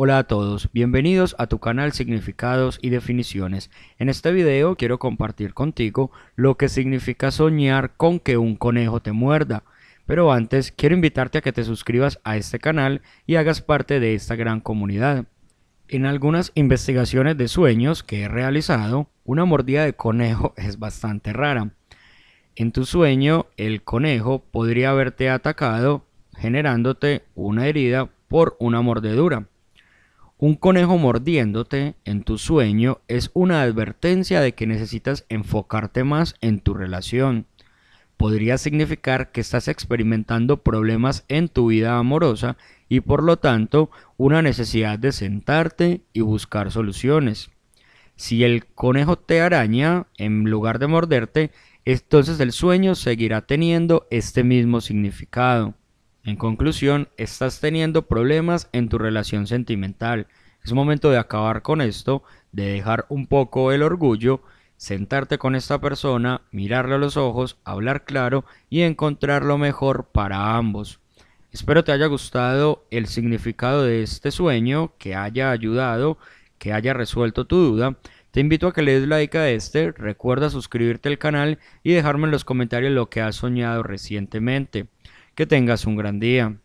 Hola a todos, bienvenidos a tu canal Significados y Definiciones. En este video quiero compartir contigo lo que significa soñar con que un conejo te muerda. Pero antes quiero invitarte a que te suscribas a este canal y hagas parte de esta gran comunidad. En algunas investigaciones de sueños que he realizado, una mordida de conejo es bastante rara. En tu sueño, el conejo podría haberte atacado generándote una herida por una mordedura. Un conejo mordiéndote en tu sueño es una advertencia de que necesitas enfocarte más en tu relación. Podría significar que estás experimentando problemas en tu vida amorosa y por lo tanto una necesidad de sentarte y buscar soluciones. Si el conejo te araña en lugar de morderte, entonces el sueño seguirá teniendo este mismo significado. En conclusión, estás teniendo problemas en tu relación sentimental. Es momento de acabar con esto, de dejar un poco el orgullo, sentarte con esta persona, mirarle a los ojos, hablar claro y encontrar lo mejor para ambos. Espero te haya gustado el significado de este sueño, que haya ayudado, que haya resuelto tu duda. Te invito a que le des like a este, recuerda suscribirte al canal y dejarme en los comentarios lo que has soñado recientemente. Que tengas un gran día.